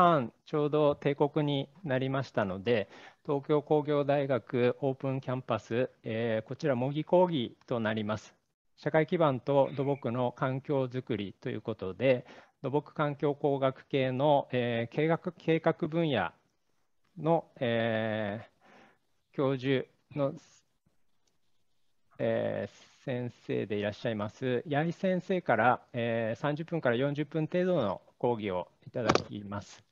半ちょうど定刻になりましたので東京工業大学オープンキャンパス、えー、こちら模擬講義となります社会基盤と土木の環境づくりということで土木環境工学系の、えー、計画計画分野の、えー、教授の、えー、先生でいらっしゃいます八重先生から、えー、30分から40分程度の講義をいただきます。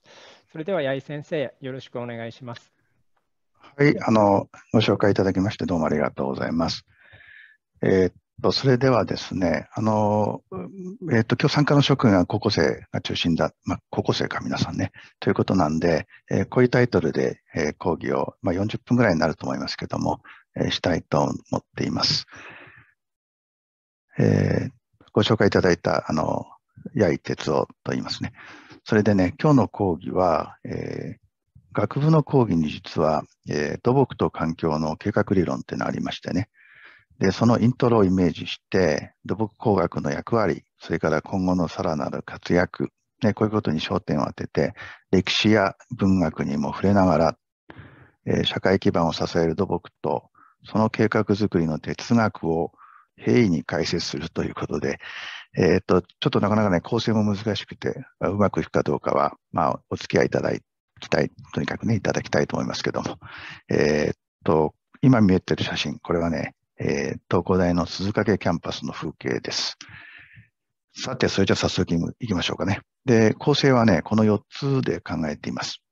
それでは、八重先生、よろしくお願いします。はい、あの、ご紹介いただきまして、どうもありがとうございます。えー、っと、それではですね、あの、えー、っと、今日参加の諸君は高校生が中心だ、まあ、高校生か皆さんね、ということなんで、えー、こういうタイトルで、え講義を、まあ、40分ぐらいになると思いますけども、えしたいと思っています。えご紹介いただいた、あの、八井哲夫と言いますね。それでね、今日の講義は、えー、学部の講義に実は、えー、土木と環境の計画理論っていうのがありましてね。で、そのイントロをイメージして、土木工学の役割、それから今後のさらなる活躍、ね、こういうことに焦点を当てて、歴史や文学にも触れながら、えー、社会基盤を支える土木と、その計画づくりの哲学を平易に解説するということで、えっ、ー、と、ちょっとなかなかね、構成も難しくて、うまくいくかどうかは、まあ、お付き合いいただきたい、とにかくね、いただきたいと思いますけども、えっ、ー、と、今見えてる写真、これはね、えー、東工大の鈴懸キャンパスの風景です。さて、それじゃあ早速いきましょうかね。で、構成はね、この4つで考えています。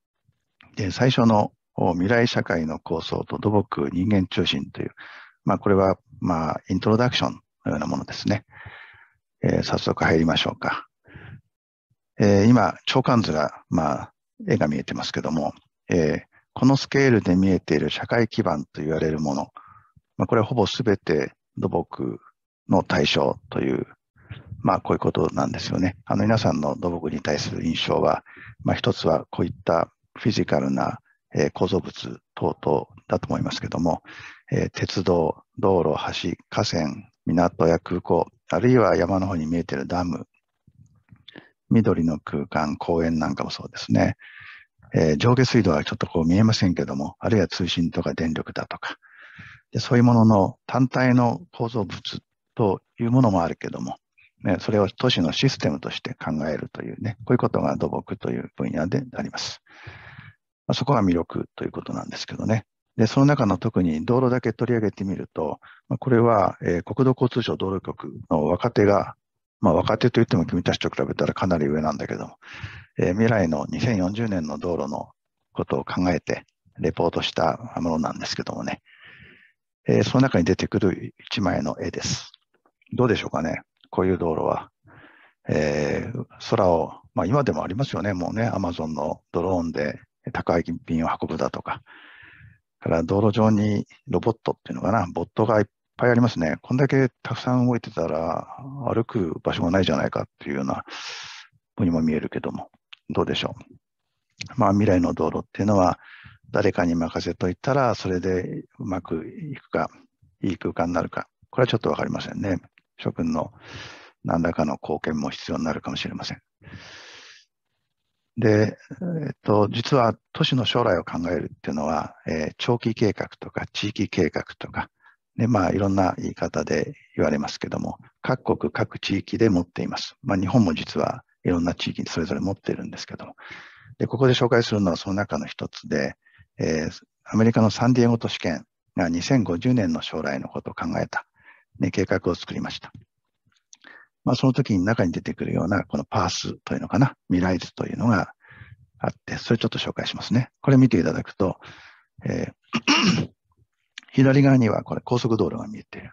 で、最初の未来社会の構想と土木人間中心という、まあ、これは、まあ、イントロダクションのようなものですね。えー、早速入りましょうか。えー、今、長官図が、まあ、絵が見えてますけども、えー、このスケールで見えている社会基盤と言われるもの、まあ、これはほぼ全て土木の対象という、まあ、こういうことなんですよね。あの皆さんの土木に対する印象は、まあ、一つはこういったフィジカルな、え構造物等々だと思いますけども、えー、鉄道、道路、橋、河川、港や空港、あるいは山の方に見えてるダム、緑の空間、公園なんかもそうですね。えー、上下水道はちょっとこう見えませんけども、あるいは通信とか電力だとか、でそういうものの単体の構造物というものもあるけども、ね、それを都市のシステムとして考えるというね、こういうことが土木という分野であります。まあ、そこが魅力ということなんですけどね。で、その中の特に道路だけ取り上げてみると、まあ、これは、えー、国土交通省道路局の若手が、まあ、若手といっても君たちと比べたらかなり上なんだけども、えー、未来の2040年の道路のことを考えてレポートしたものなんですけどもね、えー、その中に出てくる一枚の絵です。どうでしょうかね、こういう道路は。えー、空を、まあ、今でもありますよね、もうね、アマゾンのドローンで宅配便を運ぶだとか、から道路上にロボットっていうのかな、ボットがいっぱいありますね。こんだけたくさん動いてたら、歩く場所がないじゃないかっていうようなふうにも見えるけども、どうでしょう。まあ、未来の道路っていうのは、誰かに任せといたら、それでうまくいくか、いい空間になるか、これはちょっとわかりませんね。諸君の何らかの貢献も必要になるかもしれません。で、えっと、実は都市の将来を考えるっていうのは、えー、長期計画とか地域計画とか、まあ、いろんな言い方で言われますけども、各国、各地域で持っています。まあ、日本も実はいろんな地域にそれぞれ持っているんですけども。で、ここで紹介するのはその中の一つで、えー、アメリカのサンディエゴ都市圏が2050年の将来のことを考えた、ね、計画を作りました。まあ、その時に中に出てくるような、このパースというのかな、未来図というのがあって、それちょっと紹介しますね。これ見ていただくと、えー 左側にはこれ高速道路が見えている。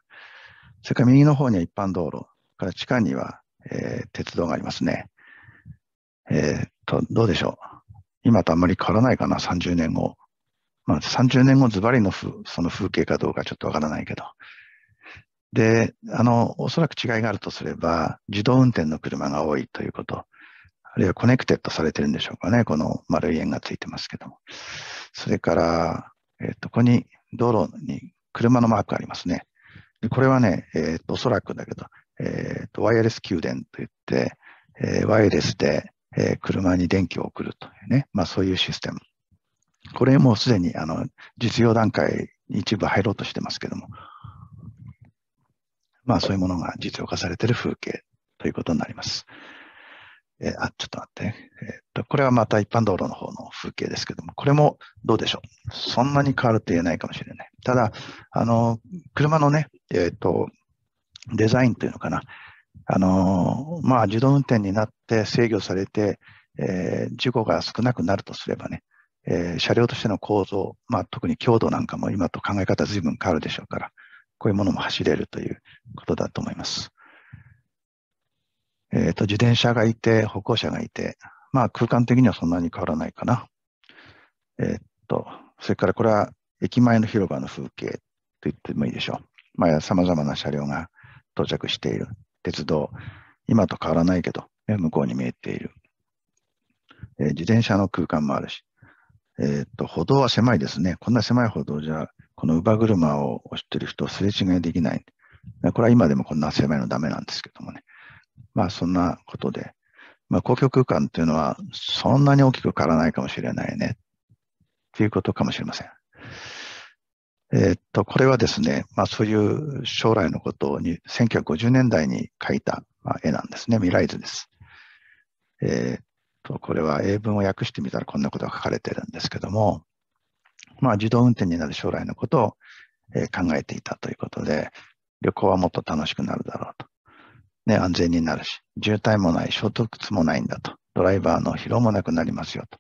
それから右の方には一般道路、から地下には、えー、鉄道がありますね。えー、っと、どうでしょう。今とあんまり変わらないかな、30年後。まあ、30年後ズバリのその風景かどうかちょっとわからないけど、で、あの、おそらく違いがあるとすれば、自動運転の車が多いということ、あるいはコネクテッドされてるんでしょうかね、この丸い円がついてますけども。それから、えっ、ー、と、ここに道路に車のマークありますね。でこれはね、えっ、ー、と、おそらくだけど、えっ、ー、と、ワイヤレス給電といって、えワイヤレスで、え車に電気を送るというね、まあそういうシステム。これもうすでにあの実用段階に一部入ろうとしてますけども、まあそういうものが実用化されている風景ということになります。えー、あ、ちょっと待って、えー、っと。これはまた一般道路の方の風景ですけども、これもどうでしょう。そんなに変わると言えないかもしれない。ただ、あの、車のね、えー、っと、デザインというのかな。あの、まあ自動運転になって制御されて、えー、事故が少なくなるとすればね、えー、車両としての構造、まあ、特に強度なんかも今と考え方随分変わるでしょうから、こういうものも走れるということだと思います。えっ、ー、と、自転車がいて、歩行者がいて、まあ空間的にはそんなに変わらないかな。えっ、と、それからこれは駅前の広場の風景と言ってもいいでしょう。まあ様々な車両が到着している鉄道。今と変わらないけど、向こうに見えている。えー、自転車の空間もあるし、えっ、と、歩道は狭いですね。こんな狭い歩道じゃこの乳母車を知ってる人をすれ違いできない。これは今でもこんな狭いのダメなんですけどもね。まあそんなことで、まあ公共空間というのはそんなに大きく変わらないかもしれないね。っていうことかもしれません。えー、っと、これはですね、まあそういう将来のことに1950年代に描いた、まあ、絵なんですね。未来図です。えー、っと、これは英文を訳してみたらこんなことが書かれてるんですけども、まあ、自動運転になる将来のことを、えー、考えていたということで、旅行はもっと楽しくなるだろうと。ね、安全になるし、渋滞もない、衝突もないんだと。ドライバーの疲労もなくなりますよと。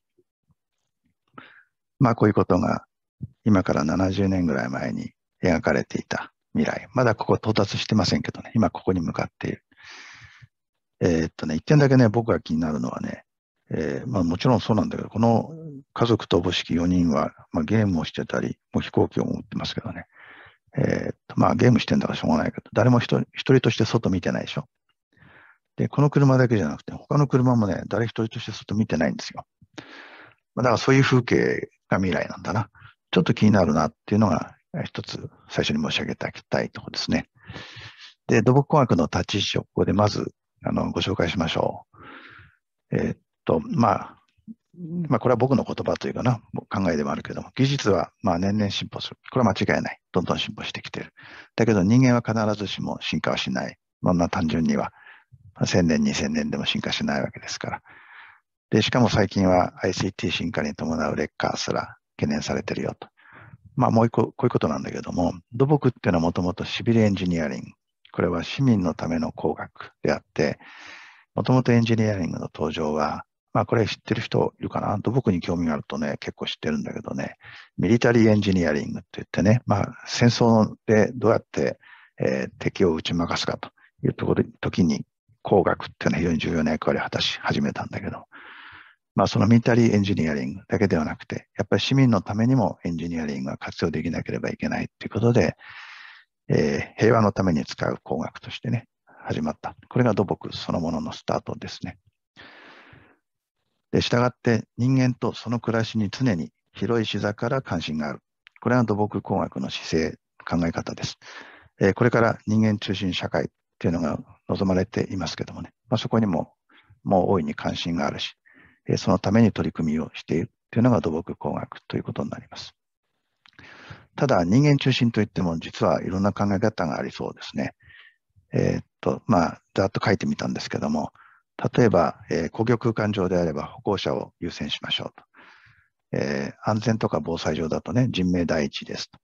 まあ、こういうことが今から70年ぐらい前に描かれていた未来。まだここ到達してませんけどね、今ここに向かっている。えー、っとね、一点だけね、僕が気になるのはね、えー、まあもちろんそうなんだけど、この家族とおぼしき4人は、まあ、ゲームをしてたり、もう飛行機を持ってますけどね。えー、まあゲームしてんだからしょうがないけど、誰も一人として外見てないでしょ。で、この車だけじゃなくて、他の車もね、誰一人として外見てないんですよ。まあ、だからそういう風景が未来なんだな。ちょっと気になるなっていうのが、一つ最初に申し上げてあげたいところですね。で、土木工学の立ち位置をここでまず、あの、ご紹介しましょう。えー、っと、まあ、まあ、これは僕の言葉というかな、考えでもあるけども、技術はまあ年々進歩する。これは間違いない。どんどん進歩してきてる。だけど人間は必ずしも進化はしない。そんな単純には、1000年、2000年でも進化しないわけですから。で、しかも最近は ICT 進化に伴う劣化すら懸念されてるよと。まあ、もう一個、こういうことなんだけども、土木っていうのはもともとシビルエンジニアリング。これは市民のための工学であって、もともとエンジニアリングの登場は、まあこれ知ってる人いるかなと僕に興味があるとね、結構知ってるんだけどね、ミリタリーエンジニアリングって言ってね、まあ戦争でどうやって、えー、敵を打ち負かすかというところ、時に工学っていうのは非常に重要な役割を果たし始めたんだけど、まあそのミリタリーエンジニアリングだけではなくて、やっぱり市民のためにもエンジニアリングが活用できなければいけないっていうことで、えー、平和のために使う工学としてね、始まった。これが土木そのもののスタートですね。で、従って人間とその暮らしに常に広い視座から関心がある。これが土木工学の姿勢、考え方です。えー、これから人間中心社会っていうのが望まれていますけどもね、まあ、そこにももう大いに関心があるし、えー、そのために取り組みをしているというのが土木工学ということになります。ただ人間中心といっても実はいろんな考え方がありそうですね。えー、っと、まあ、ざっと書いてみたんですけども、例えば、えー、工空間上であれば歩行者を優先しましょうと。えー、安全とか防災上だとね、人命第一ですと。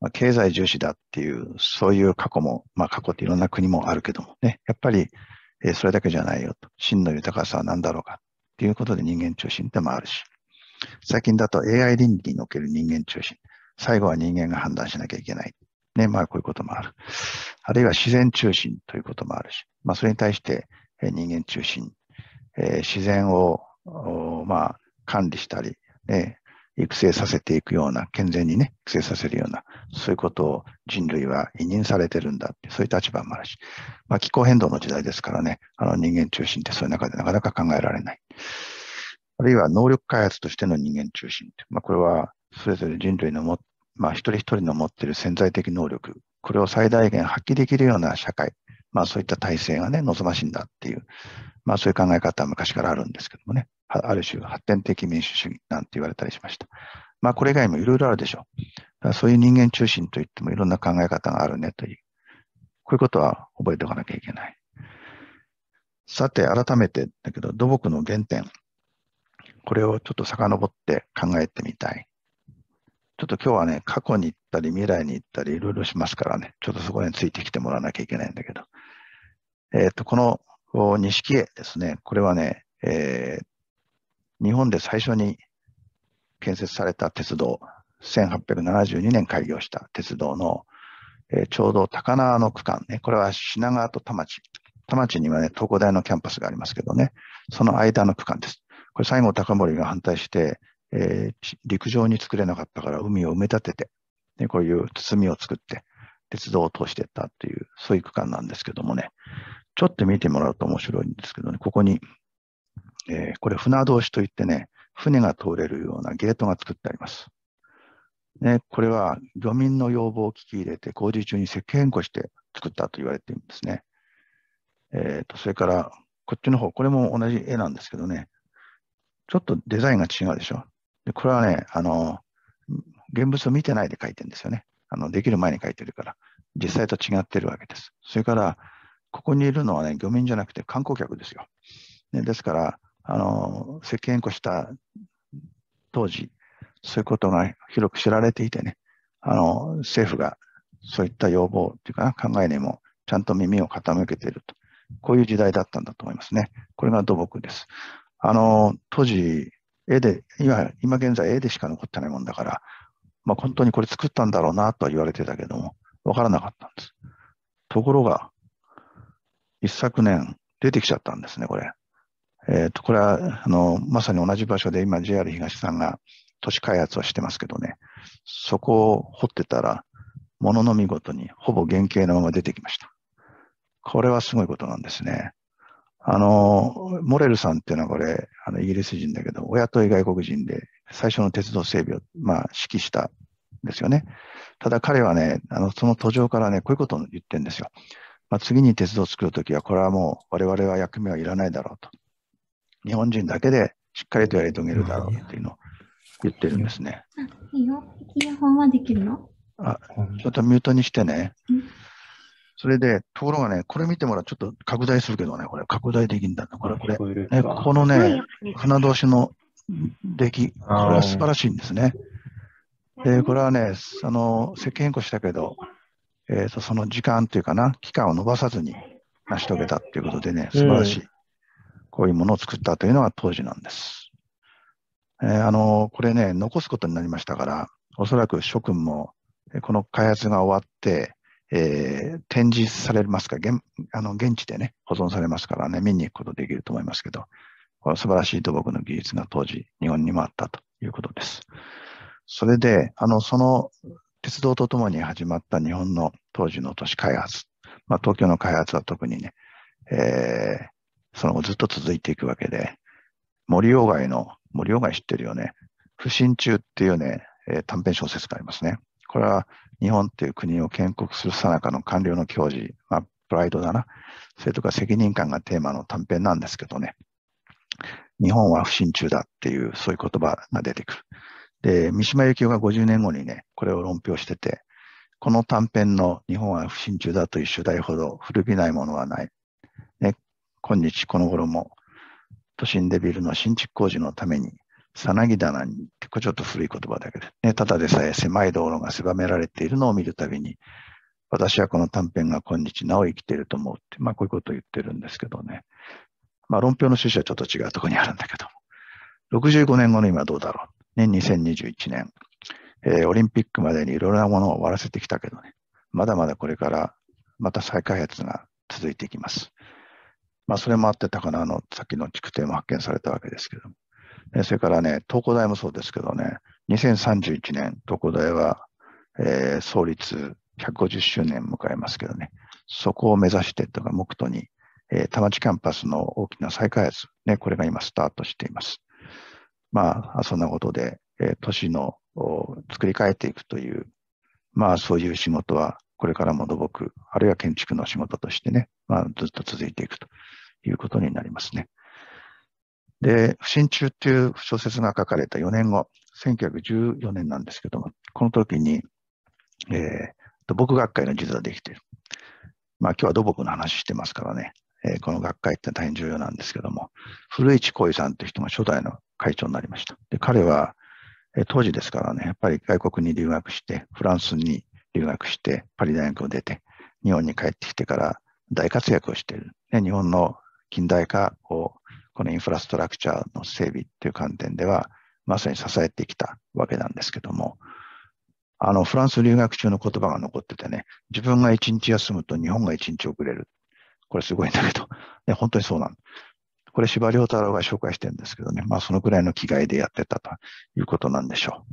まあ、経済重視だっていう、そういう過去も、まあ過去っていろんな国もあるけどもね、やっぱり、えー、それだけじゃないよと。真の豊かさは何だろうかっていうことで人間中心ってもあるし、最近だと AI 倫理における人間中心。最後は人間が判断しなきゃいけない。ね、まあこういうこともある。あるいは自然中心ということもあるし、まあそれに対して人間中心、えー、自然を、まあ、管理したり、ね、育成させていくような、健全にね、育成させるような、そういうことを人類は委任されてるんだって、そういう立場もあるし、まあ、気候変動の時代ですからね、あの人間中心ってそういう中でなかなか考えられない。あるいは能力開発としての人間中心って、まあ、これはそれぞれ人類のも、まあ、一人一人の持っている潜在的能力、これを最大限発揮できるような社会、まあそういった体制がね、望ましいんだっていう、まあそういう考え方は昔からあるんですけどもね、ある種発展的民主主義なんて言われたりしました。まあこれ以外もいろいろあるでしょう。そういう人間中心といってもいろんな考え方があるねという、こういうことは覚えておかなきゃいけない。さて、改めてだけど、土木の原点。これをちょっと遡って考えてみたい。ちょっと今日はね、過去に行ったり、未来に行ったり、いろいろしますからね、ちょっとそこについてきてもらわなきゃいけないんだけど、えっ、ー、と、この錦絵ですね、これはね、えー、日本で最初に建設された鉄道、1872年開業した鉄道の、えー、ちょうど高輪の区間ね、これは品川と田町、田町にはね、東工大のキャンパスがありますけどね、その間の区間です。これ、西郷隆盛が反対して、えー、陸上に作れなかったから海を埋め立てて、ね、こういう包みを作って、鉄道を通していったっていう、そういう区間なんですけどもね、ちょっと見てもらうと面白いんですけどね、ここに、えー、これ船通しといってね、船が通れるようなゲートが作ってあります。ね、これは漁民の要望を聞き入れて工事中に設計変更して作ったと言われているんですね。えーと、とそれからこっちの方、これも同じ絵なんですけどね、ちょっとデザインが違うでしょ。でこれはね、あの、現物を見てないで書いてるんですよね。あの、できる前に書いてるから、実際と違ってるわけです。それから、ここにいるのはね、漁民じゃなくて観光客ですよ。ね、ですから、あの、石鹸庫した当時、そういうことが広く知られていてね、あの、政府がそういった要望っていうかな、考えにもちゃんと耳を傾けていると。こういう時代だったんだと思いますね。これが土木です。あの、当時、絵で、今、今現在絵でしか残ってないもんだから、まあ、本当にこれ作ったんだろうなとは言われてたけども、わからなかったんです。ところが、一昨年出てきちゃったんですね、これ。えっ、ー、と、これは、あの、まさに同じ場所で今 JR 東さんが都市開発をしてますけどね、そこを掘ってたら、ものの見事にほぼ原型のまま出てきました。これはすごいことなんですね。あの、モレルさんっていうのはこれ、あのイギリス人だけど、親とい外国人で、最初の鉄道整備を、まあ、指揮したんですよね。ただ彼はね、あの、その途上からね、こういうことを言ってるんですよ。まあ、次に鉄道を作るときは、これはもう我々は役目はいらないだろうと。日本人だけでしっかりとやり遂げるだろうっていうのを言ってるんですね。あ、いいよ。イヤンはできるのあ、ちょっとミュートにしてね。うんそれで、ところがね、これ見てもらうちょっと拡大するけどね、これ拡大できるんだね、これ、これ。こね、このね、船通しの出来、これは素晴らしいんですね。で、これはね、あの、設計変更したけど、えっ、ー、と、その時間というかな、期間を延ばさずに成し遂げたっていうことでね、素晴らしい、こういうものを作ったというのが当時なんです。えー、あの、これね、残すことになりましたから、おそらく諸君も、この開発が終わって、えー、展示されますか現あの現地でね、保存されますからね、見に行くことできると思いますけど、この素晴らしい土木の技術が当時、日本にもあったということです。それで、あの、その鉄道とともに始まった日本の当時の都市開発、まあ、東京の開発は特にね、えー、その後ずっと続いていくわけで、森鴎外の、森鴎外知ってるよね、不審中っていうね、えー、短編小説がありますね。これは日本という国を建国する最中の官僚の教授、まあ、プライドだな。それとか責任感がテーマの短編なんですけどね。日本は不信中だっていう、そういう言葉が出てくる。で、三島由紀夫が50年後にね、これを論評してて、この短編の日本は不信中だという主題ほど古びないものはない。ね、今日この頃も都心でビルの新築工事のためにさなぎ棚に、結構ちょっと古い言葉だけど、ね、ただでさえ狭い道路が狭められているのを見るたびに、私はこの短編が今日なお生きていると思うって、まあこういうことを言ってるんですけどね。まあ論評の趣旨はちょっと違うところにあるんだけども。65年後の今どうだろう。年2021年。えー、オリンピックまでにいろいろなものを終わらせてきたけどね。まだまだこれからまた再開発が続いていきます。まあそれもあって高菜のさっきの築堤も発見されたわけですけども。それからね、東工大もそうですけどね、2031年、東工大は、えー、創立150周年迎えますけどね、そこを目指してとか、目途に、えー、田町キャンパスの大きな再開発、ね、これが今スタートしています。まあ、そんなことで、えー、都市の作り変えていくという、まあ、そういう仕事は、これからも土木、あるいは建築の仕事としてね、まあ、ずっと続いていくということになりますね。で、不信中っていう小説が書かれた4年後、1914年なんですけども、この時に、えー、土木学会の実図ができている。まあ今日は土木の話してますからね、えー、この学会って大変重要なんですけども、古市浩さんという人が初代の会長になりました。で、彼は、えー、当時ですからね、やっぱり外国に留学して、フランスに留学して、パリ大学を出て、日本に帰ってきてから大活躍をしている。ね、日本の近代化をこのインフラストラクチャーの整備っていう観点では、まさに支えてきたわけなんですけども、あの、フランス留学中の言葉が残っててね、自分が一日休むと日本が一日遅れる。これすごいんだけど、ね、本当にそうなんこれ、柴良太郎が紹介してるんですけどね、まあ、そのくらいの気概でやってたということなんでしょ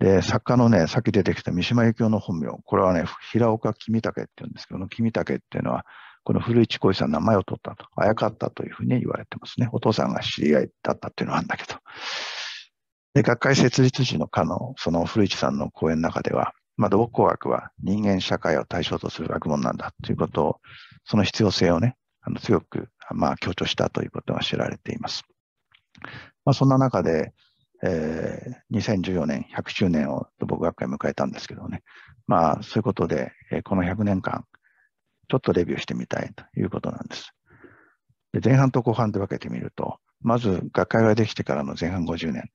う。で、作家のね、さっき出てきた三島由紀夫の本名、これはね、平岡君武って言うんですけど、君武っていうのは、この古市浩さんの名前を取ったと、あやかったというふうに言われてますね。お父さんが知り合いだったっていうのはあるんだけど。で、学会設立時のかの、その古市さんの講演の中では、まあ、土木工学は人間社会を対象とする学問なんだということを、その必要性をね、あの強く、まあ、強調したということが知られています。まあ、そんな中で、えー、2014年100周年を土木学会迎えたんですけどね、まあ、そういうことで、えー、この100年間、ちょっとレビューしてみたいということなんです。で前半と後半で分けてみると、まず学会ができてからの前半50年、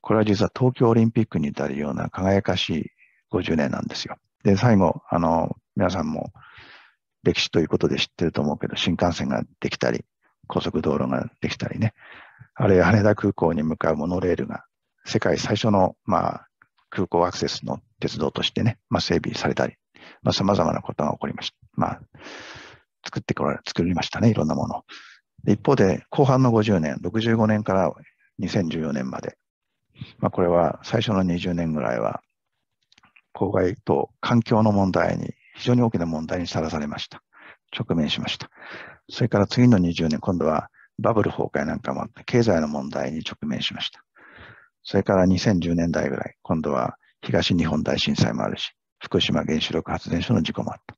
これは実は東京オリンピックに至るような輝かしい50年なんですよ。で、最後、あの、皆さんも歴史ということで知ってると思うけど、新幹線ができたり、高速道路ができたりね、あるいは羽田空港に向かうモノレールが、世界最初の、まあ、空港アクセスの鉄道としてね、まあ、整備されたり、まあ、様々なことが起こりました。まあ、作ってこられ、作りましたね、いろんなもの。一方で、後半の50年、65年から2014年まで、まあ、これは最初の20年ぐらいは、公害と環境の問題に、非常に大きな問題にさらされました。直面しました。それから次の20年、今度はバブル崩壊なんかもあって、経済の問題に直面しました。それから2010年代ぐらい、今度は東日本大震災もあるし、福島原子力発電所の事故もあった。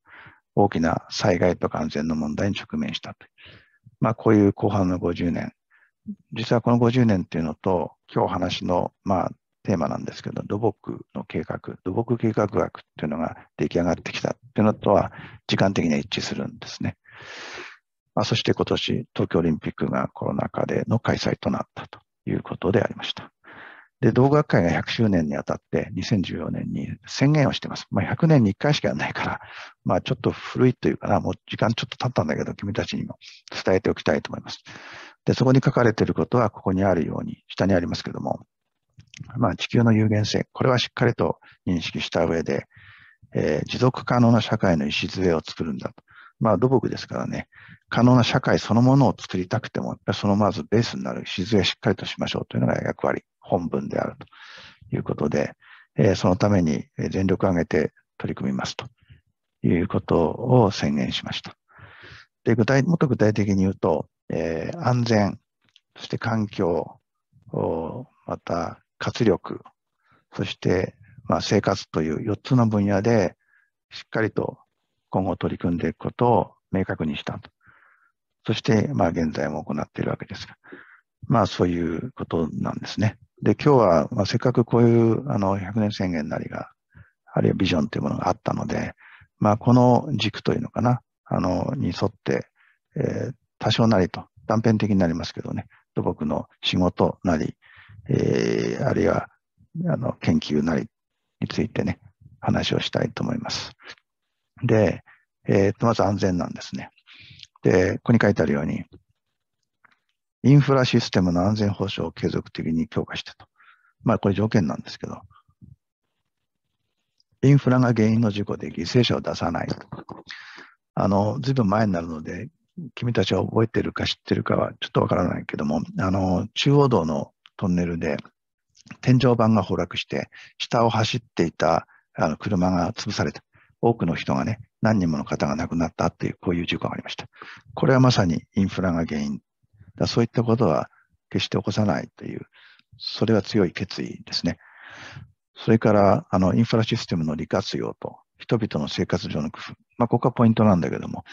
大きな災害とか安全の問題に直面したと。まあ、こういう後半の50年。実はこの50年っていうのと、今日話の、まあ、テーマなんですけど、土木の計画、土木計画学っていうのが出来上がってきたっていうのとは、時間的には一致するんですね。まあ、そして今年、東京オリンピックがコロナ禍での開催となったということでありました。で、同学会が100周年にあたって、2014年に宣言をしてます。まあ、100年に1回しかやらないから、まあ、ちょっと古いというかな、もう時間ちょっと経ったんだけど、君たちにも伝えておきたいと思います。で、そこに書かれていることは、ここにあるように、下にありますけども、まあ、地球の有限性、これはしっかりと認識した上で、えー、持続可能な社会の礎を作るんだと。まあ、土木ですからね、可能な社会そのものを作りたくても、そのまずベースになる礎をしっかりとしましょうというのが役割本文であるということで、えそのために全力を挙げて取り組みますということを宣言しました。で具体もっと具体的に言うと、え安全、そして環境、また活力、そして、ま生活という4つの分野でしっかりと今後取り組んでいくことを明確にしたと。そして、まあ現在も行っているわけですが、まあそういうことなんですね。で、今日は、まあ、せっかくこういうあの100年宣言なりが、あるいはビジョンというものがあったので、まあ、この軸というのかな、あの、に沿って、えー、多少なりと、断片的になりますけどね、土木の仕事なり、えー、あるいは、あの、研究なりについてね、話をしたいと思います。で、えー、まず安全なんですね。で、ここに書いてあるように、インフラシステムの安全保障を継続的に強化してと。まあ、これ条件なんですけど、インフラが原因の事故で犠牲者を出さないと。あの、ずいぶん前になるので、君たちは覚えてるか知ってるかはちょっとわからないけども、あの、中央道のトンネルで天井板が崩落して、下を走っていたあの車が潰された。多くの人がね、何人もの方が亡くなったっていう、こういう事故がありました。これはまさにインフラが原因だそういったことは決して起こさないという、それは強い決意ですね。それから、あの、インフラシステムの利活用と、人々の生活上の工夫。まあ、ここがポイントなんだけども、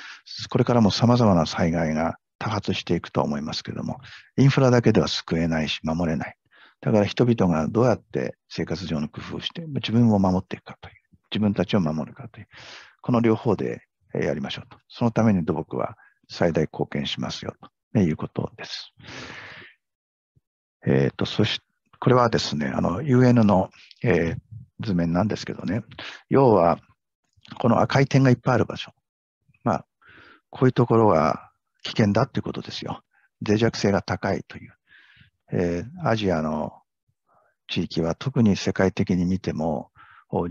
これからも様々な災害が多発していくとは思いますけども、インフラだけでは救えないし、守れない。だから人々がどうやって生活上の工夫をして、自分を守っていくかという、自分たちを守るかという、この両方でやりましょうと。そのために土木は最大貢献しますよと。いうことです。えっ、ー、と、そして、これはですね、あの、UN の、えー、図面なんですけどね、要は、この赤い点がいっぱいある場所。まあ、こういうところが危険だっていうことですよ。脆弱性が高いという。えー、アジアの地域は特に世界的に見ても、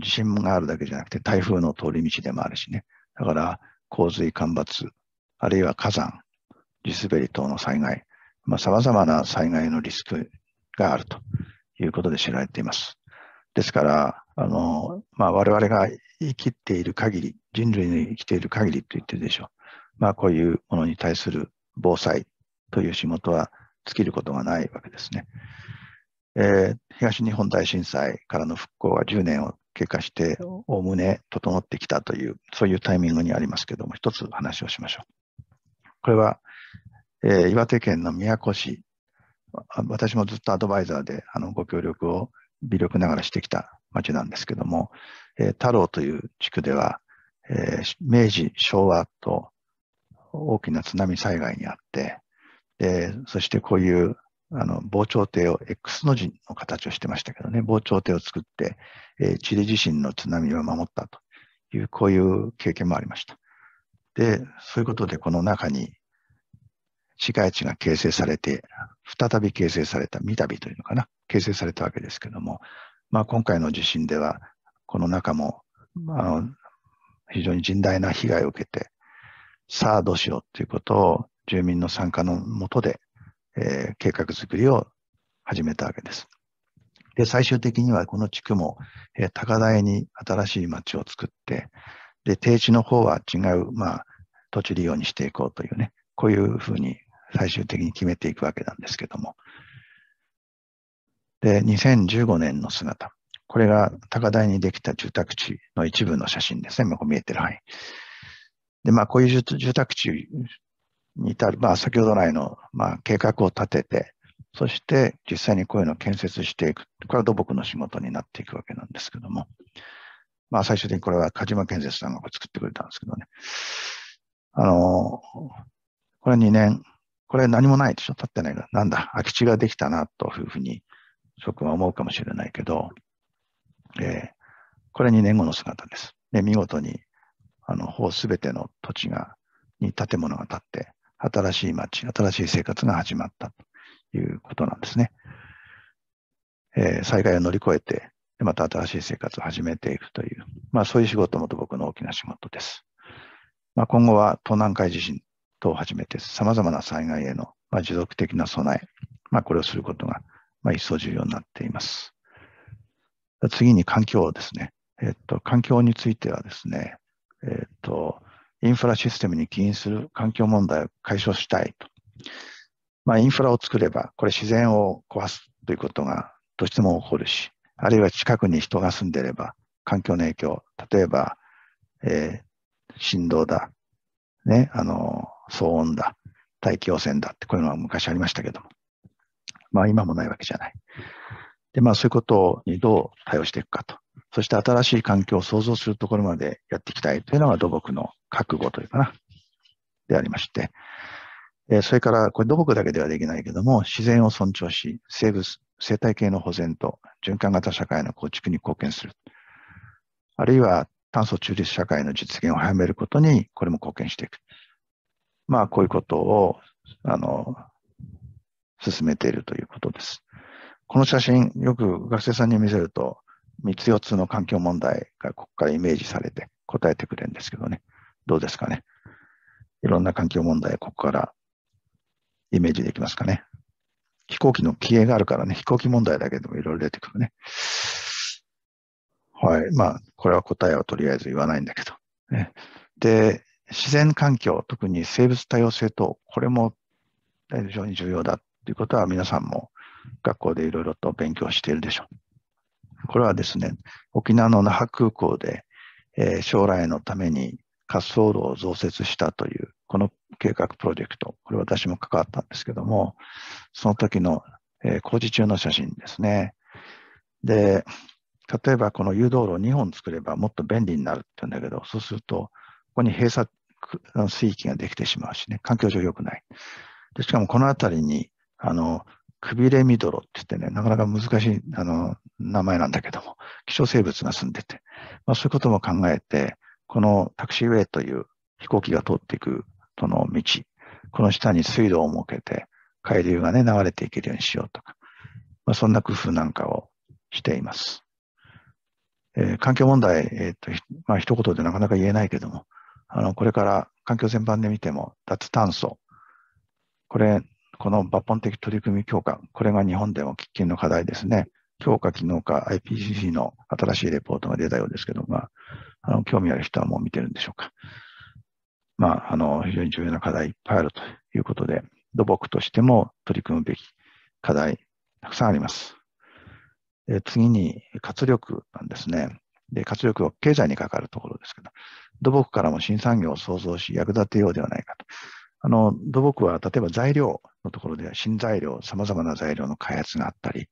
地震があるだけじゃなくて台風の通り道でもあるしね。だから洪水、干ばつ、あるいは火山、地滑り等の災害、まあ、様々な災害のリスクがあるということで知られています。ですから、あの、まあ、我々が生きている限り、人類の生きている限りと言ってるでしょう。まあ、こういうものに対する防災という仕事は尽きることがないわけですね。えー、東日本大震災からの復興は10年を経過して、おおむね整ってきたという、そういうタイミングにありますけども、一つ話をしましょう。これは、えー、岩手県の宮古市、私もずっとアドバイザーであのご協力を微力ながらしてきた町なんですけども、えー、太郎という地区では、えー、明治、昭和と大きな津波災害にあって、でそしてこういうあの防潮堤を X の字の形をしてましたけどね、防潮堤を作って、えー、チリ地震の津波を守ったという、こういう経験もありました。で、そういうことでこの中に市街地が形成されて、再び形成された、三度というのかな、形成されたわけですけども、まあ、今回の地震では、この中も、まあ、非常に甚大な被害を受けて、さあどうしようということを住民の参加のもとで、えー、計画づくりを始めたわけです。で、最終的にはこの地区も、えー、高台に新しい町を作って、で、低地の方は違う、まあ、土地利用にしていこうというね、こういうふうに最終的に決めていくわけなんですけども。で、2015年の姿。これが高台にできた住宅地の一部の写真ですね。まあ、見えてる範囲。で、まあ、こういう住宅地に至る、まあ、先ほど来の、まあ、計画を立てて、そして実際にこういうのを建設していく。これは土木の仕事になっていくわけなんですけども。まあ、最終的にこれは鹿島建設さんが作ってくれたんですけどね。あの、これ2年これ何もないでしょ立ってないから。なんだ、空き地ができたな、というふうに、職は思うかもしれないけど、えー、これ2年後の姿です。で見事に、あの、ほぼべての土地が、に建物が建って、新しい町、新しい生活が始まったということなんですね。えー、災害を乗り越えて、また新しい生活を始めていくという、まあそういう仕事もと僕の大きな仕事です。まあ、今後は東南海地震等をはじめて、様々な災害への、まあ、持続的な備え、まあ、これをすることが、まあ、一層重要になっています。次に環境ですね。えっと、環境についてはですね、えっと、インフラシステムに起因する環境問題を解消したいと。まあ、インフラを作れば、これ自然を壊すということがどうしても起こるし、あるいは近くに人が住んでいれば、環境の影響、例えば、えー、振動だ、ね、あの、騒音だ、大気汚染だって、こういうのは昔ありましたけども、まあ今もないわけじゃない。で、まあそういうことにどう対応していくかと。そして新しい環境を創造するところまでやっていきたいというのが土木の覚悟というかな、でありまして、えそれから、これ土木だけではできないけども、自然を尊重し、生物、生態系の保全と循環型社会の構築に貢献する。あるいは炭素中立社会の実現を早めることに、これも貢献していく。まあ、こういうことを、あの、進めているということです。この写真、よく学生さんに見せると、3つ4つの環境問題がここからイメージされて答えてくれるんですけどね。どうですかね。いろんな環境問題、ここからイメージできますかね。飛行機の機影があるからね、飛行機問題だけでもいろいろ出てくるね。はい。まあ、これは答えはとりあえず言わないんだけど。ね、で、自然環境、特に生物多様性と、これも非常に重要だということは皆さんも学校でいろいろと勉強しているでしょう。これはですね、沖縄の那覇空港で、えー、将来のために滑走路を増設したという、この計画プロジェクト、これ私も関わったんですけども、その時の、えー、工事中の写真ですね。で、例えばこの誘導路2本作ればもっと便利になるって言うんだけど、そうすると、ここに閉鎖水域ができてしまうしね、環境上良くない。でしかもこの辺りに、あの、くびれみどろって言ってね、なかなか難しい、あの、名前なんだけども、希少生物が住んでて、まあそういうことも考えて、このタクシーウェイという飛行機が通っていくとの道、この下に水道を設けて、海流がね、流れていけるようにしようとか、まあそんな工夫なんかをしています。えー、環境問題、えー、っと、まあ一言でなかなか言えないけども、あの、これから環境全般で見ても、脱炭素、これ、この抜本的取り組み強化、これが日本でも喫緊の課題ですね。強化、か能化、か IPCC の新しいレポートが出たようですけども、まあ、あの興味ある人はもう見てるんでしょうか。まあ、あの非常に重要な課題いっぱいあるということで、土木としても取り組むべき課題、たくさんあります。次に活力なんですね。で活力は経済にかかるところですけど、土木からも新産業を創造し役立てようではないかと。あの、土木は例えば材料のところでは新材料、様々な材料の開発があったり、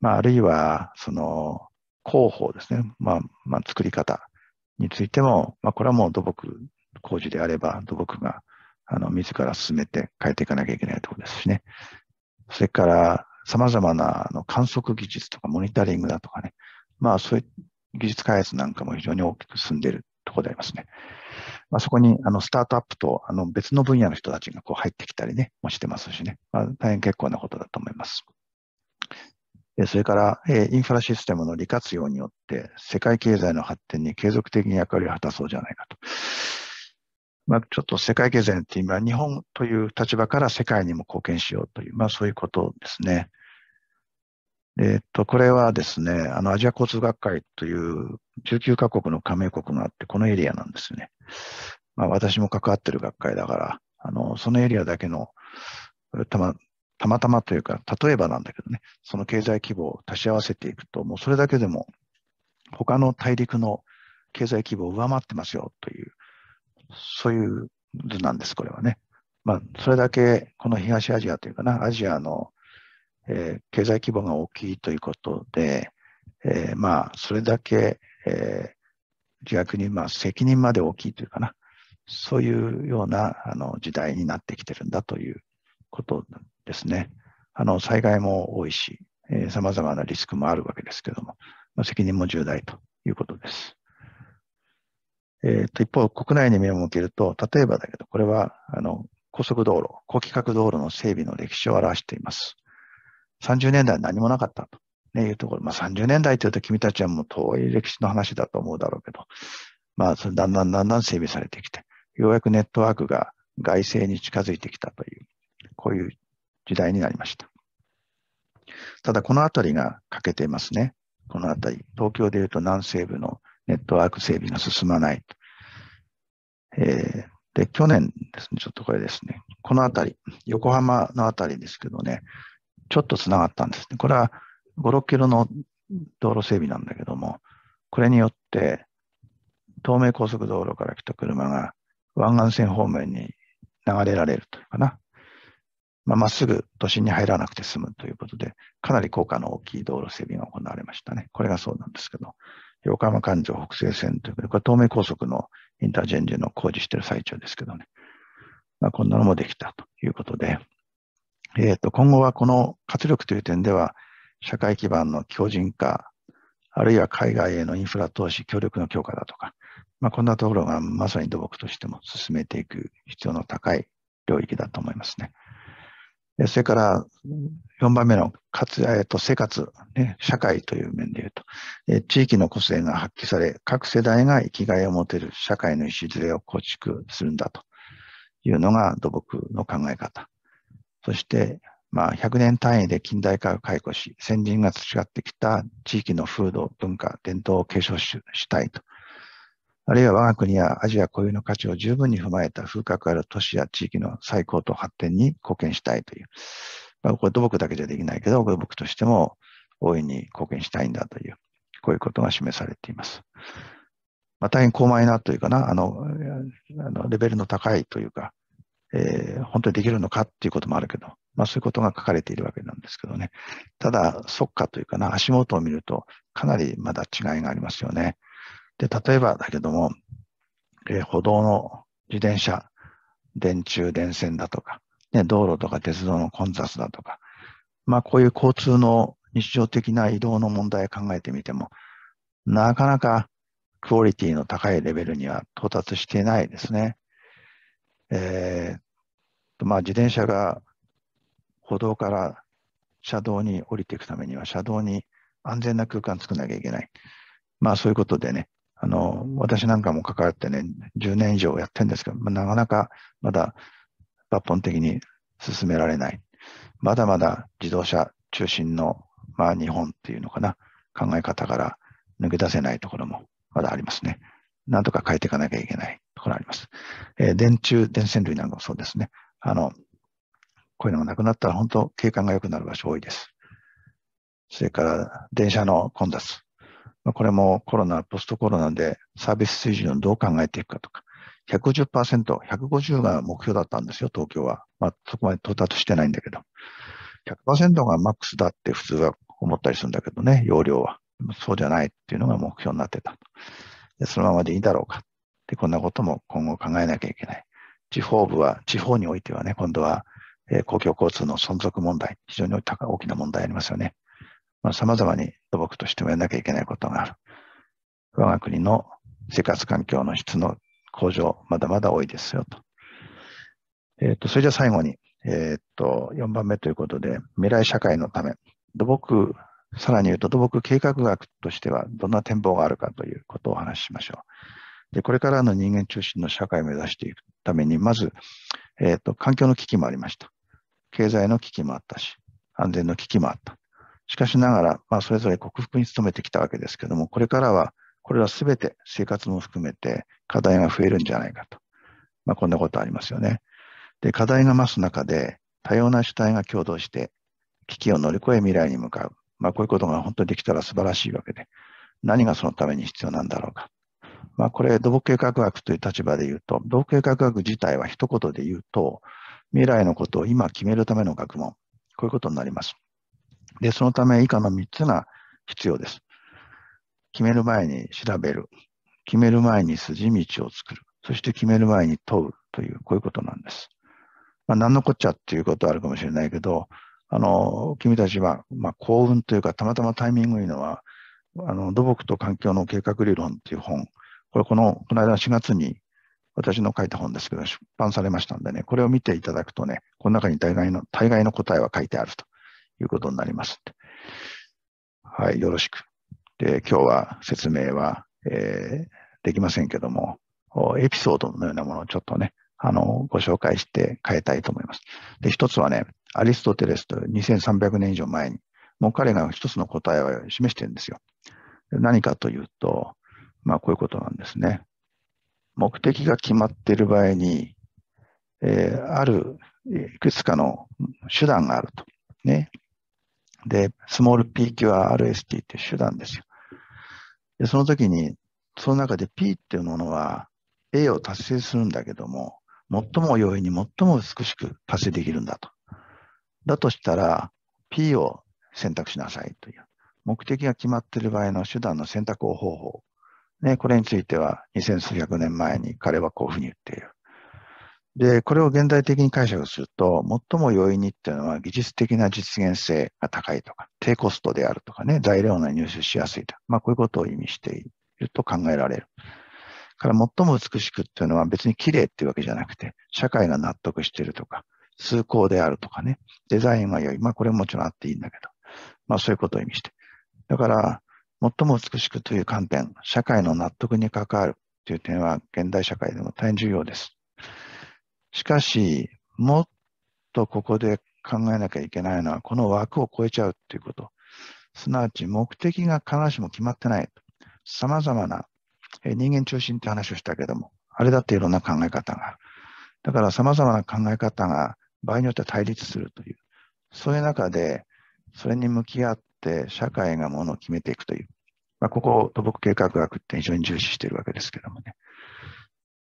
まあ、あるいは、その、広報ですね。まあ、まあ、作り方についても、まあ、これはもう土木工事であれば、土木が、あの、自ら進めて変えていかなきゃいけないところですしね。それから、様々なあの観測技術とかモニタリングだとかね。まあ、そういう技術開発なんかも非常に大きく進んでいるところでありますね。まあ、そこにあのスタートアップとあの別の分野の人たちがこう入ってきたりね、もしてますしね、まあ、大変結構なことだと思います。それから、インフラシステムの利活用によって、世界経済の発展に継続的に役割を果たそうじゃないかと。まあ、ちょっと世界経済って今、日本という立場から世界にも貢献しようという、まあ、そういうことですね。えっと、これはですね、あの、アジア交通学会という19カ国の加盟国があって、このエリアなんですね。まあ、私も関わってる学会だから、あのそのエリアだけのたまたまたまというか、例えばなんだけどね、その経済規模を足し合わせていくと、もうそれだけでも他の大陸の経済規模を上回ってますよという、そういう図なんです、これはね。まあ、それだけこの東アジアというかな、アジアの、えー、経済規模が大きいということで、えー、まあ、それだけえー、逆にまあ責任まで大きいというかな、そういうようなあの時代になってきてるんだということですね。あの災害も多いし、さまざまなリスクもあるわけですけども、まあ、責任も重大ということです。えー、と一方、国内に目を向けると、例えばだけど、これはあの高速道路、高規格道路の整備の歴史を表しています。30年代何もなかったと。ね、いうところ、まあ、30年代というと君たちはもう遠い歴史の話だと思うだろうけど、まあ、だんだんだんだん整備されてきて、ようやくネットワークが外政に近づいてきたという、こういう時代になりました。ただ、このあたりが欠けていますね。このあたり、東京でいうと南西部のネットワーク整備が進まない。えー、で、去年ですね、ちょっとこれですね、このあたり、横浜のあたりですけどね、ちょっとつながったんですね。これは5、6キロの道路整備なんだけども、これによって、東名高速道路から来た車が湾岸線方面に流れられるというかな。まあ、まっすぐ都心に入らなくて済むということで、かなり効果の大きい道路整備が行われましたね。これがそうなんですけど、横浜環状北西線というこれ東名高速のインターチェンジの工事している最中ですけどね。まあ、こんなのもできたということで、えっ、ー、と、今後はこの活力という点では、社会基盤の強靭化、あるいは海外へのインフラ投資、協力の強化だとか、まあ、こんなところがまさに土木としても進めていく必要の高い領域だと思いますね。それから4番目の活、えー、と生活、ね、社会という面でいうと、え地域の個性が発揮され、各世代が生きがいを持てる社会の礎を構築するんだというのが土木の考え方。そしてまあ、100年単位で近代化を解雇し、先人が培ってきた地域の風土、文化、伝統を継承したいと。あるいは我が国やアジア固有の価値を十分に踏まえた風格ある都市や地域の再高と発展に貢献したいという。まあ、これ土木だけじゃできないけど、土木としても大いに貢献したいんだという、こういうことが示されています。まあ、大変高慢なというかな、あの、あのレベルの高いというか、えー、本当にできるのかっていうこともあるけど、まあ、そういうことが書かれているわけなんですけどね。ただ、速かというかな、足元を見ると、かなりまだ違いがありますよね。で、例えばだけども、えー、歩道の自転車、電柱、電線だとか、ね、道路とか鉄道の混雑だとか、まあ、こういう交通の日常的な移動の問題を考えてみても、なかなかクオリティの高いレベルには到達していないですね。えー、まあ、自転車が歩道から車道に降りていくためには、車道に安全な空間作らなきゃいけない。まあそういうことでね、あの、私なんかも関わってね、10年以上やってるんですけど、まあ、なかなかまだ抜本的に進められない。まだまだ自動車中心の、まあ日本っていうのかな、考え方から抜け出せないところもまだありますね。なんとか変えていかなきゃいけないところあります。えー、電柱、電線類なんかもそうですね。あの、こういうのがなくなったら本当景観が良くなる場所多いです。それから電車の混雑。これもコロナ、ポストコロナでサービス水準をどう考えていくかとか、150%、150が目標だったんですよ、東京は。まあ、そこまで到達してないんだけど。100%がマックスだって普通は思ったりするんだけどね、容量は。そうじゃないっていうのが目標になってたで。そのままでいいだろうか。で、こんなことも今後考えなきゃいけない。地方部は、地方においてはね、今度はえ公共交通の存続問題、非常に大きな問題ありますよね。まあ、様々に土木としてもやらなきゃいけないことがある。我が国の生活環境の質の向上、まだまだ多いですよと。えっ、ー、と、それじゃ最後に、えっ、ー、と、4番目ということで、未来社会のため、土木、さらに言うと土木計画学としてはどんな展望があるかということをお話ししましょう。で、これからの人間中心の社会を目指していくために、まず、えっ、ー、と、環境の危機もありました。経済の危機もあったし、安全の危機もあった。しかしながら、まあ、それぞれ克服に努めてきたわけですけども、これからは、これらすべて生活も含めて課題が増えるんじゃないかと。まあ、こんなことありますよね。で、課題が増す中で、多様な主体が共同して、危機を乗り越え未来に向かう。まあ、こういうことが本当にできたら素晴らしいわけで、何がそのために必要なんだろうか。まあ、これ、土木計画学という立場で言うと、土木計画学自体は一言で言うと、未来のことを今決めるための学問。こういうことになります。で、そのため以下の3つが必要です。決める前に調べる。決める前に筋道を作る。そして決める前に問うという、こういうことなんです。まあ、何のこっちゃっていうことはあるかもしれないけど、あの、君たちは、まあ、幸運というか、たまたまタイミングいいのは、あの、土木と環境の計画理論っていう本、これこの、この間4月に私の書いた本ですけど、出版されましたんでね、これを見ていただくとね、この中に大概の、大概の答えは書いてあるということになりますはい、よろしく。で、今日は説明は、えー、できませんけども、エピソードのようなものをちょっとね、あの、ご紹介して変えたいと思います。で、一つはね、アリストテレスと2300年以上前に、もう彼が一つの答えを示してるんですよ。何かというと、まあ、こういうことなんですね。目的が決まっている場合に、えー、あるいくつかの手段があると。ね。で、スモール PQRST っていう手段ですよ。で、その時に、その中で P っていうものは A を達成するんだけども、最も容易に最も美しく達成できるんだと。だとしたら、P を選択しなさいという。目的が決まっている場合の手段の選択方法ね、これについては二千数百年前に彼はこういうふうに言っている。で、これを現代的に解釈すると、最も容易にっていうのは技術的な実現性が高いとか、低コストであるとかね、材料の入手しやすいとか、まあこういうことを意味していると考えられる。から最も美しくっていうのは別に綺麗っていうわけじゃなくて、社会が納得してるとか、崇高であるとかね、デザインが良い。まあこれももちろんあっていいんだけど、まあそういうことを意味して。だから、最も美しくという観点、社会の納得に関わるという点は現代社会でも大変重要です。しかし、もっとここで考えなきゃいけないのは、この枠を超えちゃうということ。すなわち目的が必ずしも決まってない。様々な人間中心って話をしたけども、あれだっていろんな考え方がある。だから様々な考え方が場合によっては対立するという。そういう中で、それに向き合っして社会がものを決めていくという、まあ、ここを土木計画学って非常に重視しているわけですけどもね。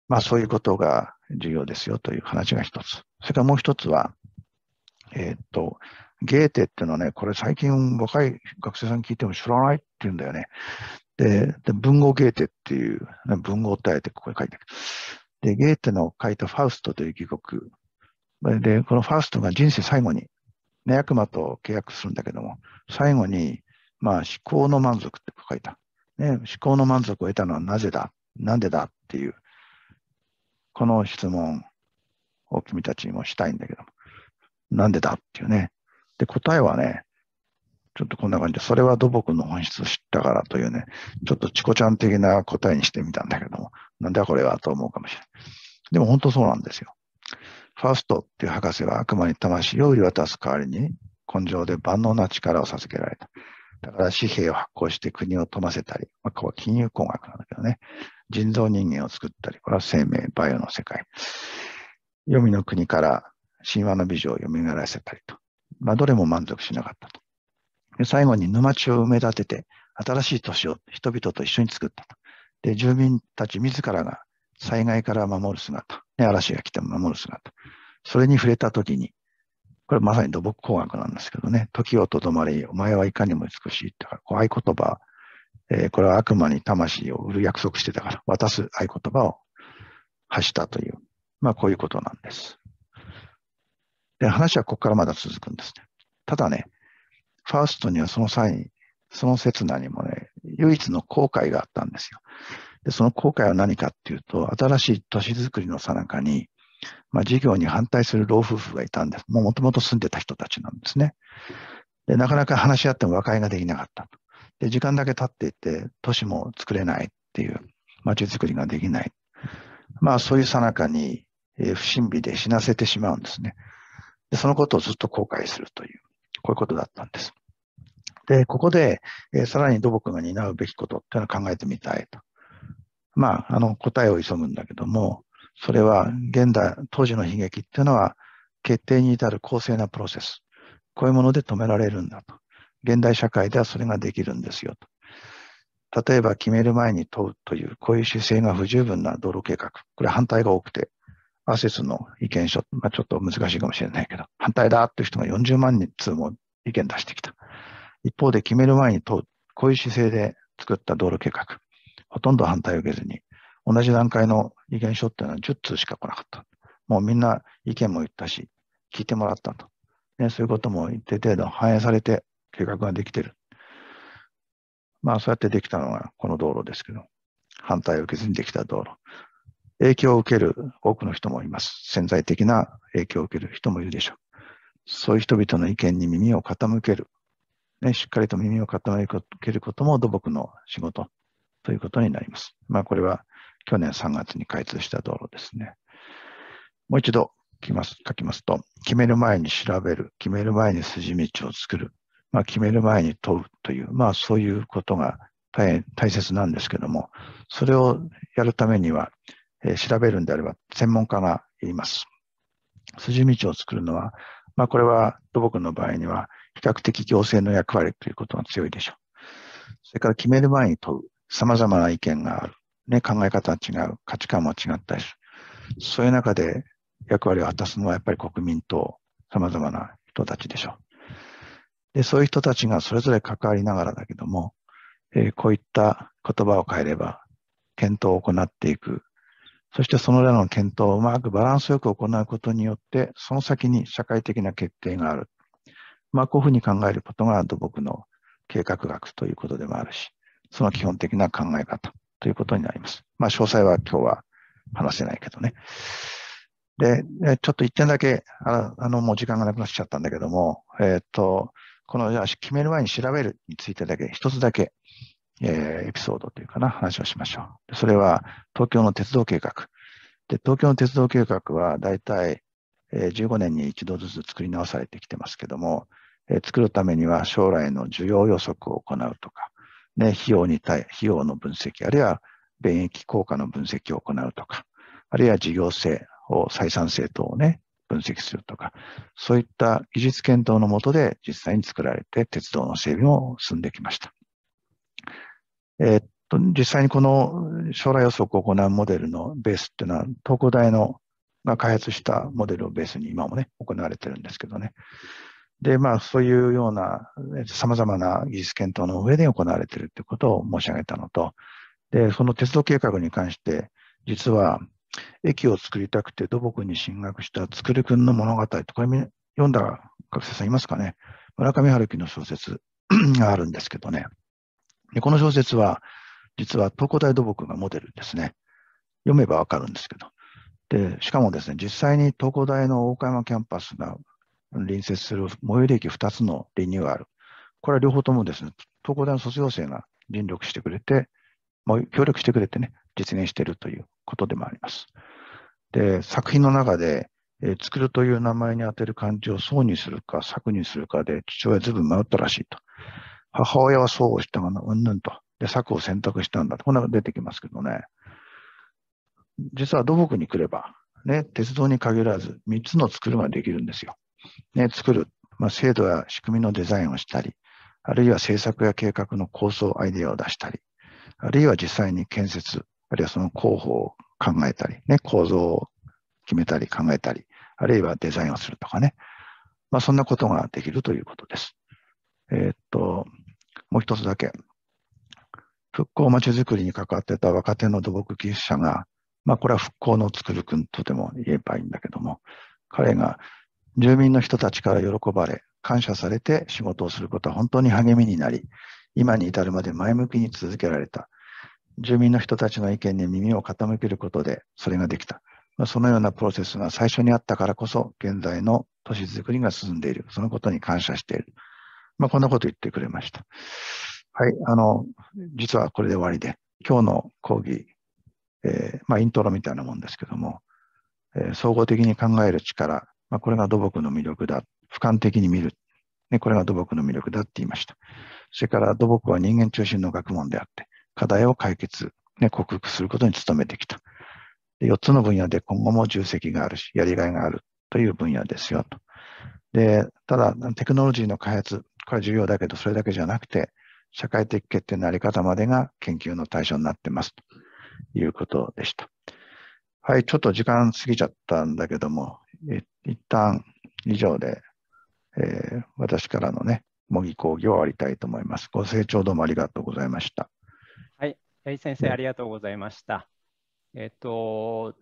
まあそういうことが重要ですよという話が一つ。それからもう一つは、えー、っと、ゲーテっていうのはね、これ最近若い学生さん聞いても知らないって言うんだよね。で、で文豪ゲーテっていう、文豪ってあえてここに書いてある。で、ゲーテの書いたファウストという戯曲。で、このファウストが人生最後にね、悪魔と契約するんだけども、最後に、まあ、思考の満足って書いた。ね、思考の満足を得たのはなぜだなんでだっていう、この質問を君たちにもしたいんだけども、なんでだっていうね。で、答えはね、ちょっとこんな感じで、それは土木の本質を知ったからというね、ちょっとチコちゃん的な答えにしてみたんだけども、なんだこれはと思うかもしれない。でも本当そうなんですよ。ファーストっていう博士は悪魔に魂を売り渡す代わりに、根性で万能な力を授けられた。だから紙幣を発行して国を富ませたり、まあ、ここは金融工学なんだけどね、人造人間を作ったり、これは生命、バイオの世界。黄泉の国から神話の美女を蘇らせたりと。まあ、どれも満足しなかったと。で最後に沼地を埋め立てて、新しい都市を人々と一緒に作ったと。で、住民たち自らが災害から守る姿、ね、嵐が来ても守る姿、それに触れたときに、これまさに土木工学なんですけどね、時をとどまり、お前はいかにも美しいってこう合言葉、えー、これは悪魔に魂を売る約束してたから、渡す合言葉を発したという、まあこういうことなんです。で、話はここからまだ続くんですね。ただね、ファーストにはその際に、その刹那にもね、唯一の後悔があったんですよ。で、その後悔は何かっていうと、新しい都市づくりのさなかに、まあ、事業に反対する老夫婦がいたんです。もともと住んでた人たちなんですね。で、なかなか話し合っても和解ができなかったと。で、時間だけ経っていて、都市も作れないっていう、街づくりができない。まあ、そういうさなかに、えー、不審火で死なせてしまうんですねで。そのことをずっと後悔するという、こういうことだったんです。で、ここで、えー、さらに土木が担うべきことっていうのを考えてみたいと。まあ、あの、答えを急ぐんだけども、それは現代、当時の悲劇っていうのは、決定に至る公正なプロセス。こういうもので止められるんだと。現代社会ではそれができるんですよと。例えば決める前に問うという、こういう姿勢が不十分な道路計画。これ反対が多くて、アセスの意見書、まあ、ちょっと難しいかもしれないけど、反対だという人が40万人通も意見出してきた。一方で決める前に問う、こういう姿勢で作った道路計画。ほとんど反対を受けずに、同じ段階の意見書っていうのは10通しか来なかった。もうみんな意見も言ったし、聞いてもらったと。ね、そういうことも一定程度反映されて計画ができてる。まあそうやってできたのがこの道路ですけど、反対を受けずにできた道路。影響を受ける多くの人もいます。潜在的な影響を受ける人もいるでしょう。そういう人々の意見に耳を傾ける。ね、しっかりと耳を傾けることも土木の仕事ということになります。まあ、これは去年3月に開通した道路ですね。もう一度書きます書きますと、決める前に調べる、決める前に筋道を作る、まあ、決める前に問うという、まあ、そういうことが大変大切なんですけども、それをやるためには、えー、調べるんであれば専門家がいます。筋道を作るのは、まあ、これは土木の場合には比較的行政の役割ということが強いでしょう。それから決める前に問う。様々な意見がある。ね、考え方は違う。価値観も違ったりする。そういう中で役割を果たすのはやっぱり国民と様々な人たちでしょう。で、そういう人たちがそれぞれ関わりながらだけども、えー、こういった言葉を変えれば、検討を行っていく。そしてそのらの検討をうまくバランスよく行うことによって、その先に社会的な決定がある。まあ、こういうふうに考えることが土木の計画学ということでもあるし、その基本的な考え方ということになります。まあ、詳細は今日は話せないけどね。で、ちょっと一点だけ、あの、もう時間がなくなっちゃったんだけども、えっ、ー、と、この、じゃあ、決める前に調べるについてだけ、一つだけ、えー、エピソードというかな、話をしましょう。それは、東京の鉄道計画。で、東京の鉄道計画は、だいたい15年に一度ずつ作り直されてきてますけども、えー、作るためには将来の需要予測を行うとか、ね、費用に対、費用の分析、あるいは便益効果の分析を行うとか、あるいは事業性を、採算性等をね、分析するとか、そういった技術検討のもとで実際に作られて鉄道の整備も進んできました。えー、っと、実際にこの将来予測を行うモデルのベースっていうのは、東工大のが開発したモデルをベースに今もね、行われてるんですけどね。で、まあ、そういうような、様々な技術検討の上で行われているということを申し上げたのと、で、その鉄道計画に関して、実は、駅を作りたくて土木に進学したつくるくんの物語と、これ読んだ学生さんいますかね村上春樹の小説 があるんですけどね。でこの小説は、実は東工大土木がモデルですね。読めばわかるんですけど。で、しかもですね、実際に東工大の大岡山キャンパスが隣接する最寄り駅2つのリニューアル、これは両方ともですね、東工大の卒業生が尽力してくれて、もう協力してくれてね、実現しているということでもあります。で、作品の中で、えー、作るという名前に当てる漢字をそうにするか、作にするかで、父親ずいぶん迷ったらしいと。母親はそうをしたがな、うんぬんと。で、策を選択したんだと。こんなの出てきますけどね。実は土木に来れば、ね、鉄道に限らず3つの作るができるんですよ。ね、作る、まあ、制度や仕組みのデザインをしたり、あるいは政策や計画の構想、アイデアを出したり、あるいは実際に建設、あるいはその広報を考えたり、ね、構造を決めたり考えたり、あるいはデザインをするとかね。まあ、そんなことができるということです。えー、っと、もう一つだけ。復興まちづくりに関わってた若手の土木技術者が、まあ、これは復興のつくるくんとでも言えばいいんだけども、彼が住民の人たちから喜ばれ、感謝されて仕事をすることは本当に励みになり、今に至るまで前向きに続けられた。住民の人たちの意見に耳を傾けることでそれができた。そのようなプロセスが最初にあったからこそ、現在の都市づくりが進んでいる。そのことに感謝している。まあ、こんなこと言ってくれました。はい、あの、実はこれで終わりで、今日の講義、えー、まあ、イントロみたいなもんですけども、えー、総合的に考える力、まあ、これが土木の魅力だ。俯瞰的に見る。ね、これが土木の魅力だって言いました。それから土木は人間中心の学問であって、課題を解決、ね、克服することに努めてきた。で4つの分野で今後も重責があるし、やりがいがあるという分野ですよと。で、ただ、テクノロジーの開発、これは重要だけど、それだけじゃなくて、社会的決定のあり方までが研究の対象になってますということでした。はい、ちょっと時間過ぎちゃったんだけども、一旦以上で、えー、私からのね、模擬講義を終わりたいと思います。ご清聴どうもありがとうございました。はい、八木先生、ありがとうございました。えっ、と、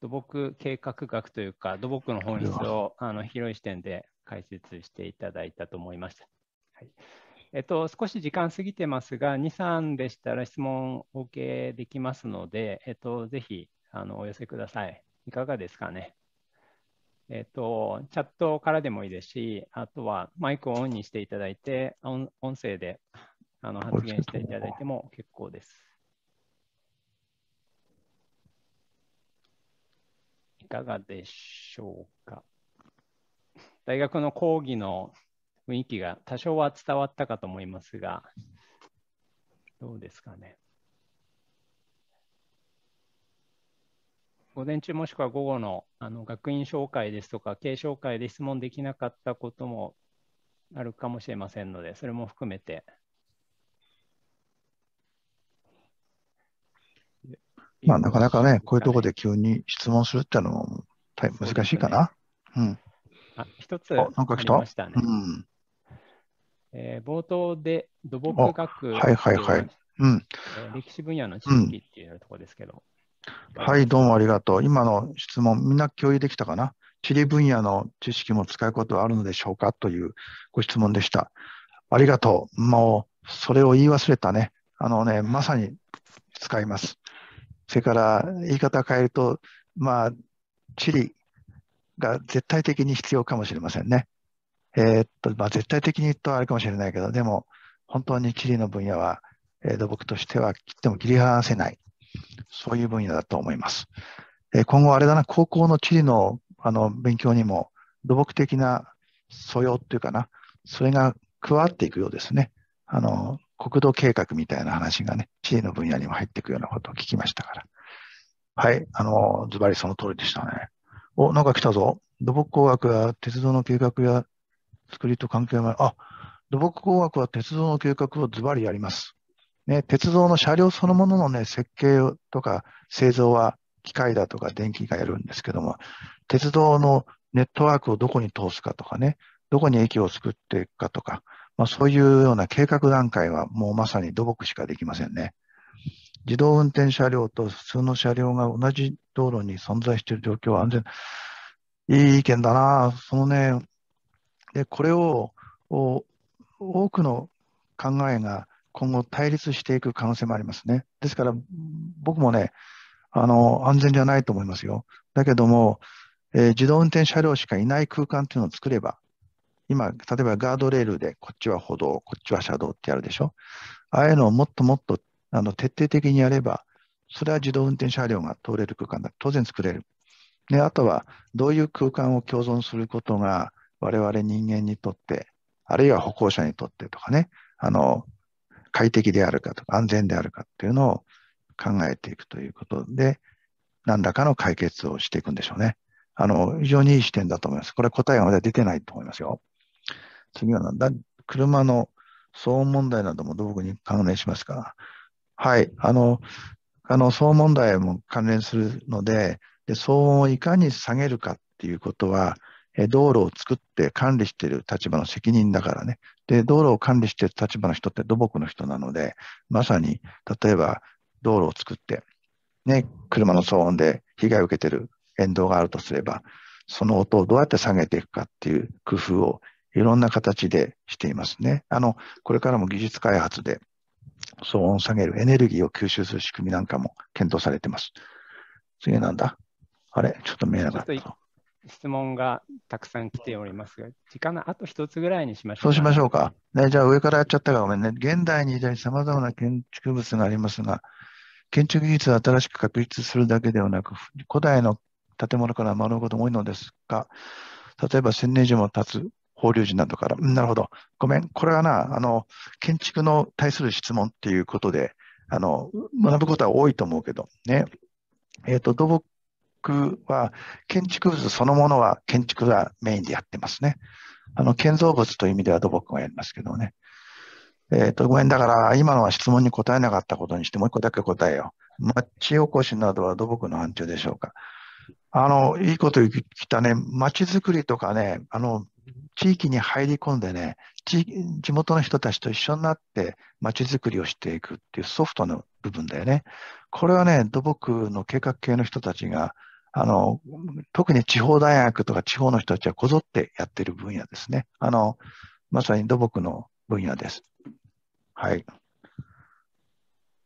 土木計画学というか、土木の本質をあの広い視点で解説していただいたと思いました。はいえっと、少し時間過ぎてますが、2、3でしたら質問を受けできますので、えっと、ぜひあのお寄せください。いかがですかね。えっ、と、チャットからでもいいですし、あとはマイクをオンにしていただいて、音声であの発言していただいても結構です。いかがでしょうか。大学の講義の雰囲気が多少は伝わったかと思いますが、どうですかね。午前中もしくは午後のあの学院紹介ですとか、軽紹介で質問できなかったこともあるかもしれませんので、それも含めて。まあ、なかなかね、こういうところで急に質問するっていうのも難しいかな。うね、うん。あ、一つありましたね。たうん、えー、冒頭で土木学はいはいはい。うん、歴史分野の知識っていうところですけど、はい、どうもありがとう。今の質問、みんな共有できたかな地理分野の知識も使うことはあるのでしょうかというご質問でした。ありがとう。もう、それを言い忘れたね。あのね、まさに使います。それから、言い方変えると、まあ、地理が絶対的に必要かもしれませんね。えー、っと、まあ、絶対的に言うとあれかもしれないけど、でも、本当に地理の分野は、えー、土木としては切っても切り離せないそういう分野だと思います。え今後、あれだな、高校の地理のあの勉強にも、土木的な素養っていうかな、それが加わっていくようですね。あの、国土計画みたいな話がね、地理の分野にも入っていくようなことを聞きましたから。はい、あの、ズバリその通りでしたね。お、なんか来たぞ。土木工学や鉄道の計画や作りと関係がある。あ、土木工学は鉄道の計画をズバリやります。ね、鉄道の車両そのものの、ね、設計とか製造は機械だとか電気がやるんですけども、鉄道のネットワークをどこに通すかとかね、どこに駅を作っていくかとか、まあ、そういうような計画段階はもうまさに土木しかできませんね。自動運転車両と普通の車両が同じ道路に存在している状況は安全、いい意見だな、そのね、でこれを多くの考えが今後対立していく可能性もありますね。ですから、僕もね、あの、安全じゃないと思いますよ。だけども、えー、自動運転車両しかいない空間っていうのを作れば、今、例えばガードレールで、こっちは歩道、こっちは車道ってやるでしょ。ああいうのをもっともっとあの徹底的にやれば、それは自動運転車両が通れる空間だ。当然作れる。で、あとは、どういう空間を共存することが、我々人間にとって、あるいは歩行者にとってとかね、あの、快適であるかとか安全であるかっていうのを考えていくということで、何らかの解決をしていくんでしょうね。あの、非常にいい視点だと思います。これ答えがまだ出てないと思いますよ。次はなんだ車の騒音問題などもどうに関連しますかはい。あの、あの、騒音問題も関連するのでで、騒音をいかに下げるかっていうことは、道路を作って管理している立場の責任だからね、で、道路を管理している立場の人って土木の人なので、まさに、例えば道路を作って、ね、車の騒音で被害を受けている沿道があるとすれば、その音をどうやって下げていくかっていう工夫をいろんな形でしていますね。あの、これからも技術開発で騒音を下げるエネルギーを吸収する仕組みなんかも検討されてます。次なんだあれちょっと見えなかった。質問がたくさん来ておりますが、時間のあと一つぐらいにしましょうそうしましょうか。ね、じゃあ上からやっちゃったからごめんね。現代にたり様々な建築物がありますが、建築技術を新しく確立するだけではなく、古代の建物から学ぶことも多いのですが、例えば千年以も経つ法隆寺などから、なるほど。ごめん。これはな、あの、建築の対する質問っていうことで、あの、学ぶことは多いと思うけど、ね。えっ、ー、と、土木は、建築物そのものは建築がメインでやってますね。あの、建造物という意味では土木がやりますけどね。えー、と、ごめん、だから今のは質問に答えなかったことにして、もう一個だけ答えよう。町おこしなどは土木の範疇でしょうか。あの、いいこと言ったね、町づくりとかね、あの、地域に入り込んでね、地地元の人たちと一緒になって町づくりをしていくっていうソフトの部分だよね。これはね、土木の計画系の人たちがあの、特に地方大学とか地方の人たちはこぞってやってる分野ですね。あの、まさに土木の分野です。はい。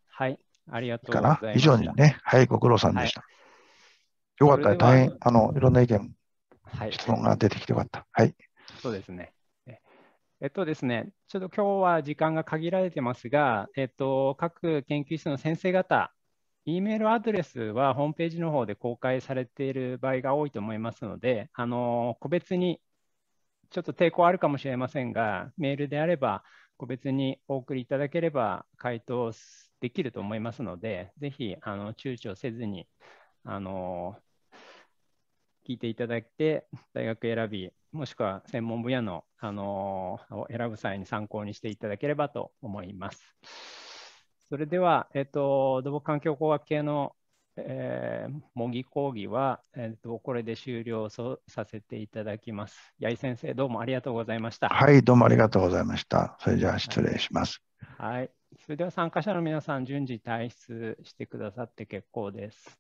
はい、ありがとうございます。以上にね、はい、ご苦労さんでした。はい、よかった、大変、あの、いろんな意見、はい、質問が出てきてよかった。はい。そうですね。えっとですね、ちょっと今日は時間が限られてますが、えっと、各研究室の先生方 E メールアドレスはホームページの方で公開されている場合が多いと思いますので、あの個別にちょっと抵抗あるかもしれませんが、メールであれば、個別にお送りいただければ回答できると思いますので、ぜひあの躊躇せずにあの聞いていただいて、大学選び、もしくは専門分野のあのを選ぶ際に参考にしていただければと思います。それでは、えっ、ー、と、土木環境工学系の、えー、模擬講義は、えっ、ー、と、これで終了させていただきます。八井先生、どうもありがとうございました。はい、どうもありがとうございました。それじゃあ、失礼します。はい、はい、それでは参加者の皆さん、順次退出してくださって結構です。